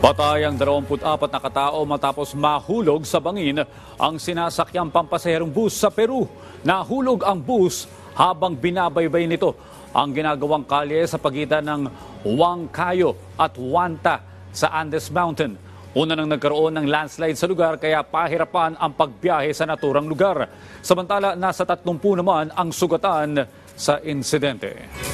Patay ang 24 na katao matapos mahulog sa bangin ang sinasakyang pampasaherong bus sa Peru. Nahulog ang bus habang binabaybay nito ang ginagawang kalye sa pagitan ng Huancayo at Huanta sa Andes Mountain. Una nang nagkaroon ng landslide sa lugar kaya pahirapan ang pagbiyahe sa naturang lugar. Samantala, nasa 30 naman ang sugatan sa insidente.